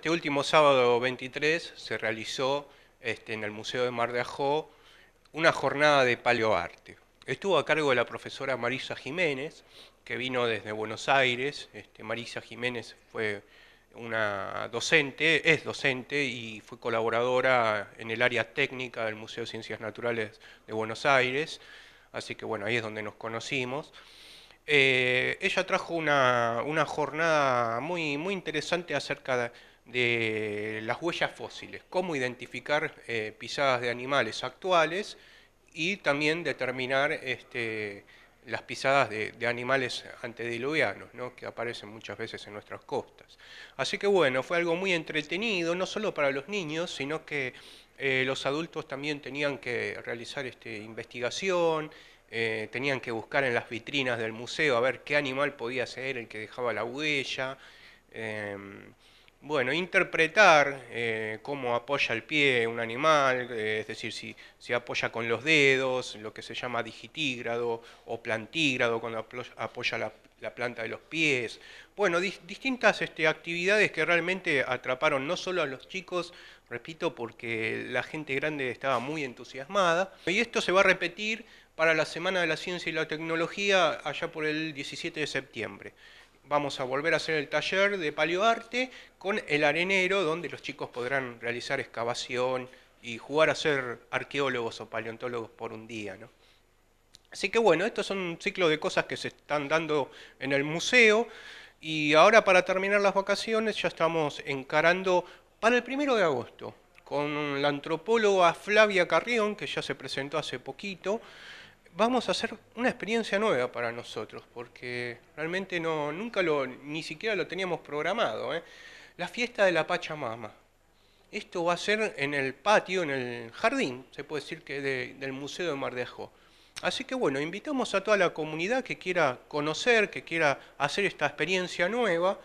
Este último sábado 23 se realizó este, en el Museo de Mar de Ajó una jornada de paleoarte. Estuvo a cargo de la profesora Marisa Jiménez, que vino desde Buenos Aires. Este, Marisa Jiménez fue una docente, es docente y fue colaboradora en el área técnica del Museo de Ciencias Naturales de Buenos Aires, así que bueno, ahí es donde nos conocimos. Eh, ella trajo una, jornada muy, muy interesante acerca de de las huellas fósiles, cómo identificar eh, pisadas de animales actuales y también determinar este, las pisadas de, animales antediluvianos, que aparecen muchas veces en nuestras costas. Así que bueno, fue algo muy entretenido, no solo para los niños, sino que eh, los adultos también tenían que realizar este, investigación, eh, tenían que buscar en las vitrinas del museo a ver qué animal podía ser el que dejaba la huella. Em, bueno, interpretar eh, cómo apoya el pie un animal, eh, es decir, si, se apoya con los dedos, lo que se llama digitígrado o plantígrado, cuando apoya la, planta de los pies. Bueno, distintas este, actividades que realmente atraparon no solo a los chicos, repito, porque la gente grande estaba muy entusiasmada. Y esto se va a repetir para la Semana de la Ciencia y la Tecnología allá por el 17 de septiembre vamos a volver a hacer el taller de paleoarte con el arenero, donde los chicos podrán realizar excavación y jugar a ser arqueólogos o paleontólogos por un día. ¿no? Así que bueno, estos son un ciclo de cosas que se están dando en el museo. Y ahora para terminar las vacaciones ya estamos encarando para el primero de agosto con la antropóloga Flavia Carrión, que ya se presentó hace poquito, vamos a hacer una experiencia nueva para nosotros, porque realmente nunca lo, ni siquiera lo teníamos programado. ¿eh? La fiesta de la Pachamama. Esto va a ser en el patio, en el jardín, se puede decir que del Museo de Mar de Así que bueno, invitamos a toda la comunidad que quiera conocer, que quiera hacer esta experiencia nueva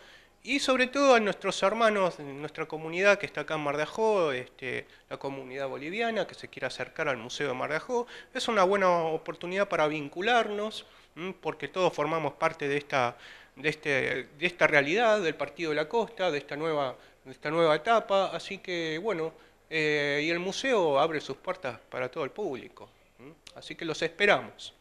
y sobre todo a nuestros hermanos, nuestra comunidad que está acá en Mar de Ajó, este, la comunidad boliviana que se quiere acercar al Museo de Mar de Ajó, es una buena oportunidad para vincularnos, porque todos formamos parte de esta, de, este, de esta realidad del Partido de la Costa, de esta nueva, esta nueva etapa, así que bueno, eh, y el museo abre sus puertas para todo el público, así que los esperamos.